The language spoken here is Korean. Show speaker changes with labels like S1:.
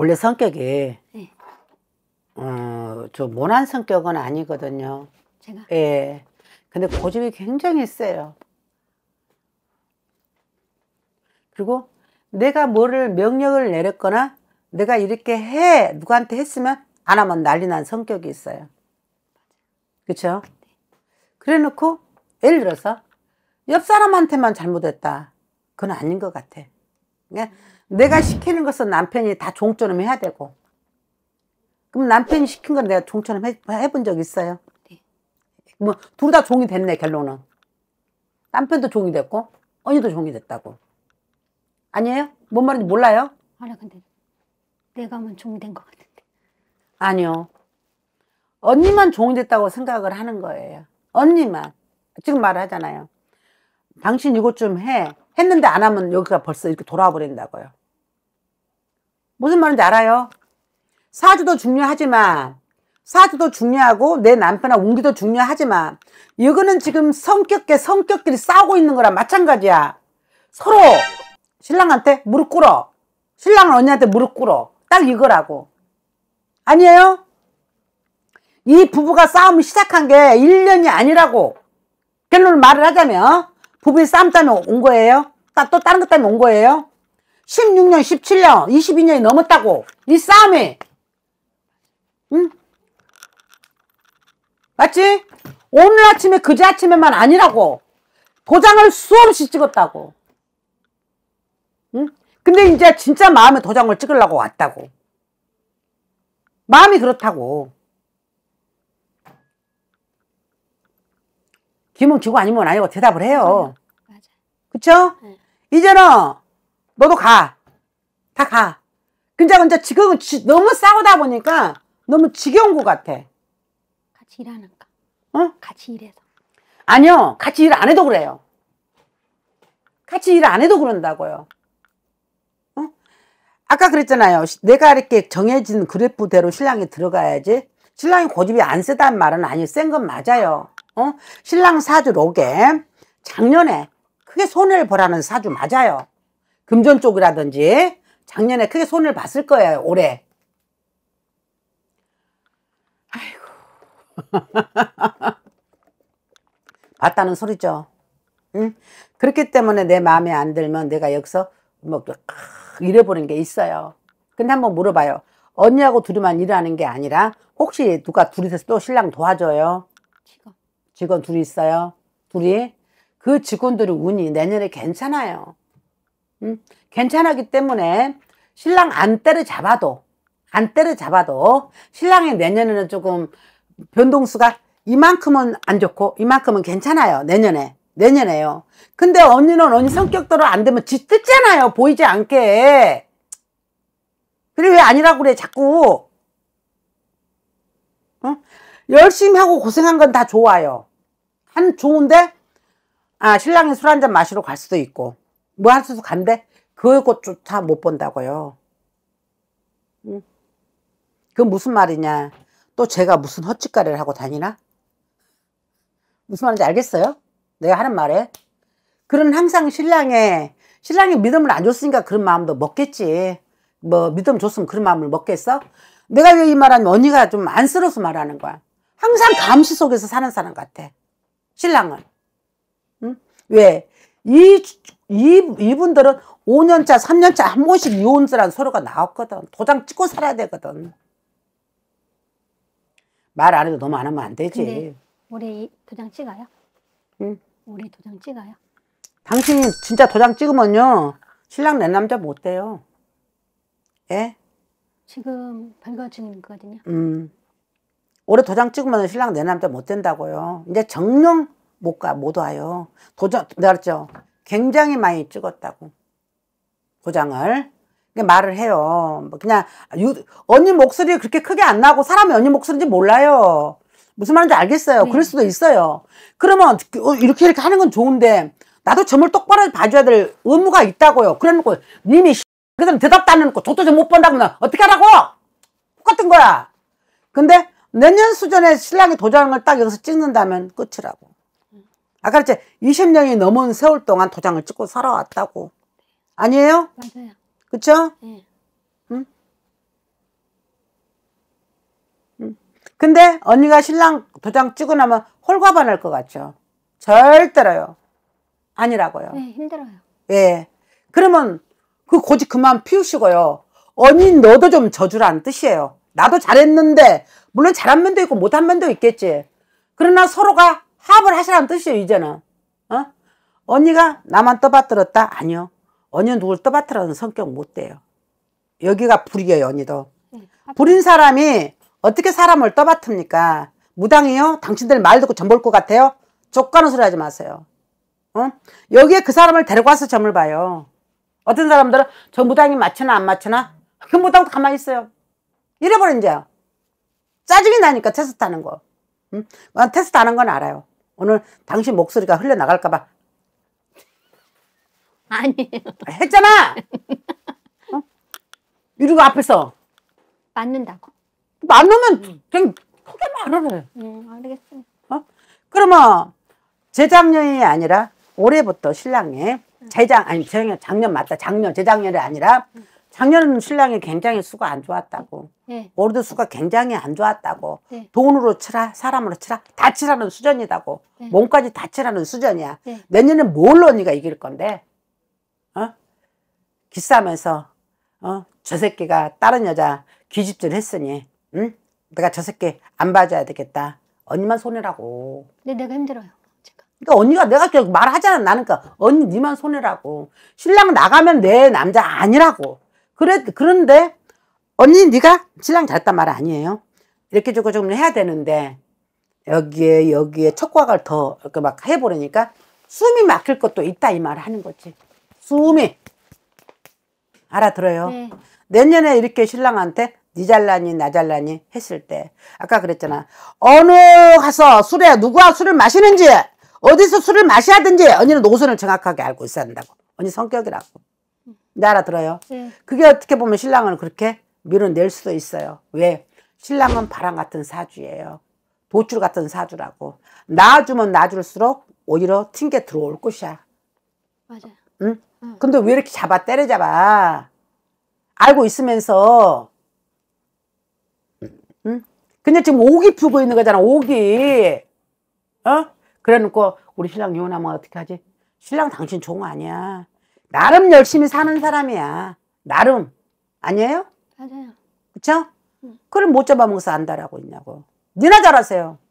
S1: 원래 성격이 네. 어좀 모난 성격은 아니거든요. 제가. 예. 근데 고집이 굉장히 세요. 그리고 내가 뭐를 명령을 내렸거나 내가 이렇게 해 누구한테 했으면 안 하면 난리 난 성격이 있어요. 그렇죠? 그래 놓고 예를 들어서 옆 사람한테만 잘못했다. 그건 아닌 것 같아. 그러니 내가 시키는 것은 남편이 다 종처럼 해야 되고 그럼 남편이 시킨 건 내가 종처럼 해, 해 본 적 있어요? 네. 뭐 둘 다 종이 됐네 결론은 남편도 종이 됐고 언니도 종이 됐다고 아니에요? 뭔 말인지 몰라요? 아니 근데 내가만 종이 된 것 같은데 아니요 언니만 종이 됐다고 생각을 하는 거예요 언니만 지금 말하잖아요 을 당신 이것 좀 해 했는데 안 하면 여기가 벌써 이렇게 돌아버린다고요 무슨 말인지 알아요? 사주도 중요하지만 사주도 중요하고 내남편의 운기도 중요하지만 이거는 지금 성격계 성격끼리 싸우고 있는 거랑 마찬가지야. 서로 신랑한테 무릎 꿇어. 신랑은 언니한테 무릎 꿇어. 딱 이거라고. 아니에요? 이 부부가 싸움을 시작한 게 1년이 아니라고 결론을 말을 하자면 부부의 싸움 때문에 온 거예요? 또 다른 것 때문에 온 거예요? 16년, 17년, 22년이 넘었다고. 이 네 싸움에. 응? 맞지? 오늘 아침에 그제 아침에만 아니라고. 도장을 수없이 찍었다고. 응? 근데 이제 진짜 마음에 도장을 찍으려고 왔다고. 마음이 그렇다고. 기분 기고 아니면 아니고 대답을 해요. 맞아. 그쵸? 네. 이제는 너도 가. 다 가. 근데 근데 지금 지, 너무 싸우다 보니까 너무 지겨운 것 같아. 같이 일하는가? 어? 같이 일해서. 아니요. 같이 일 안 해도 그래요. 같이 일 안 해도 그런다고요. 어? 아까 그랬잖아요. 내가 이렇게 정해진 그래프대로 신랑이 들어가야지. 신랑이 고집이 안 세단 말은 아니요센건 맞아요. 어? 신랑 사주 로게 작년에 크게 손해를 보라는 사주 맞아요. 금전 쪽이라든지 작년에 크게 손을 봤을 거예요 올해 아이고 봤다는 소리죠 응? 그렇기 때문에 내 마음에 안 들면 내가 여기서 뭐 잃어버린 게 있어요 근데 한번 물어봐요 언니하고 둘이만 일하는 게 아니라 혹시 누가 둘이서 또 신랑 도와줘요? 직원 직원 둘이 있어요? 둘이? 그 직원들의 운이 내년에 괜찮아요 음, 괜찮아기 때문에 신랑 안 때려잡아도 안 때려잡아도 신랑의 내년에는 조금 변동수가 이만큼은 안 좋고 이만큼은 괜찮아요 내년에 내년에요 근데 언니는 언니 성격대로 안 되면 지뜯잖아요 보이지 않게 그래 왜 아니라고 그래 자꾸 어? 열심히 하고 고생한 건 다 좋아요 한 좋은데 아 신랑이 술 한 잔 마시러 갈 수도 있고 무한수수 간대? 그것조차 못 본다고요. 응. 그 무슨 말이냐. 또 제가 무슨 헛짓거리를 하고 다니나? 무슨 말인지 알겠어요? 내가 하는 말에. 그런 항상 신랑에 신랑이 믿음을 안 줬으니까 그런 마음도 먹겠지. 뭐, 믿음 줬으면 그런 마음을 먹겠어? 내가 왜 이 말하면 언니가 좀 안쓰러워서 말하는 거야. 항상 감시 속에서 사는 사람 같아. 신랑은. 응? 왜? 이, 이, 이분들은 5년차, 3년차 한 번씩 이혼세라는 서류가 나왔거든. 도장 찍고 살아야 되거든. 말 안 해도 너무 안 하면 안 되지. 올해 도장 찍어요? 응. 올해 도장 찍어요? 당신 이 진짜 도장 찍으면요. 신랑 내 남자 못 돼요. 예? 지금 별거 중이거든요. 음. 올해 도장 찍으면 신랑 내 남자 못 된다고요. 이제 정령 못 가, 못 와요. 도장, 내가 그랬죠. 굉장히 많이 찍었다고. 도장을. 그러니까 말을 해요. 뭐 그냥, 유, 언니 목소리 그렇게 크게 안 나고 사람이 언니 목소리인지 몰라요. 무슨 말인지 알겠어요. 네. 그럴 수도 있어요. 그러면 그, 어, 이렇게 이렇게 하는 건 좋은데, 나도 점을 똑바로 봐줘야 될 의무가 있다고요. 그래놓고, 님이 그들 대답도 안 해놓고, 저도 좀 못 본다면 고 어떻게 하라고! 똑같은 거야. 근데, 내년 수전에 신랑이 도장을 딱 여기서 찍는다면 끝이라고. 아까 그랬 20년이 넘은 세월 동안 도장을 찍고 살아왔다고 아니에요? 맞아요 그쵸? 네. 근데 언니가 신랑 도장 찍고 나면 홀가반할 것 같죠? 절대로요 아니라고요 네 힘들어요 예 그러면 그 고집 그만 피우시고요 언니 너도 좀져주란 뜻이에요 나도 잘했는데 물론 잘한 면도 있고 못한 면도 있겠지 그러나 서로가 합을 하시라는 뜻이에요 이제는 어? 언니가 나만 떠받들었다? 아니요 언니 는 누굴 떠받들어는 성격 못 돼요 여기가 불이에요 언니도 네, 불인 사람이 어떻게 사람을 떠받듭니까 무당이요? 당신들 말 듣고 점 볼 것 같아요? 족가는 소리 하지 마세요 어? 여기에 그 사람을 데리고 와서 점을 봐요 어떤 사람들은 저 무당이 맞추나 안 맞추나? 그 무당도 가만히 있어요 이래버린 이제 짜증이 나니까 테스트 하는 거 응? 어, 테스트 하는 건 알아요 오늘 당신 목소리가 흘러나갈까봐 아니에요. 했잖아! 어? 이러고 앞에서. 맞는다고. 맞으면 음. 그냥 포기만 하래. 음, 알겠어 어? 그러면 재작년이 아니라 올해부터 신랑의 재작, 아니, 재작년, 작년 맞다. 작년, 재작년이 아니라 작년 에는 신랑이 굉장히 수가 안 좋았다고. 네. 예. 올해도 수가 굉장히 안 좋았다고. 네. 돈으로 치라, 사람으로 치라, 다 치라는 수전이다고. 네. 예. 몸까지 다 치라는 수전이야. 내년엔 뭘로 언니가 이길 건데? 어? 기싸면서, 어? 저 새끼가 다른 여자 귀집질 했으니, 응? 내가 저 새끼 안 봐줘야 되겠다. 언니만 손해라고. 근 내가 힘들어요. 그러니까 언니가 내가 계속 말하잖아. 나는 그니까 언니 니만 손해라고. 신랑 나가면 내 남자 아니라고. 그래, 그런데 언니 네가 신랑 잘했단 말 아니에요. 이렇게 저거 좀 해야 되는데 여기에 여기에 척과각을 더 이렇게 막 해보려니까 숨이 막힐 것도 있다 이 말을 하는 거지. 숨이 알아들어요. 네. 내년에 이렇게 신랑한테 니 잘나니 나 잘나니 했을 때 아까 그랬잖아 어느 가서 술에 누가 술을 마시는지 어디서 술을 마셔야 하든지 언니는 노선을 정확하게 알고 있어야 한다고 언니 성격이라고 네, 알아들어요. 네. 그게 어떻게 보면 신랑은 그렇게 밀어낼 수도 있어요. 왜? 신랑은 바람 같은 사주예요. 도출 같은 사주라고. 낳아주면 낳아줄수록 오히려 튕겨 들어올 것이야. 맞아요. 응? 응. 근데 왜 이렇게 잡아 때려잡아? 알고 있으면서 응? 근데 지금 오기 풀고 있는 거잖아 오기 어? 그래 놓고 우리 신랑 이혼하면 어떻게 하지? 신랑 당신 좋은 거 아니야 나름 열심히 사는 사람이야. 나름. 아니에요? 맞아요. 그쵸? 응. 그걸 못 잡아먹어서 안달하고 있냐고. 니나 잘하세요.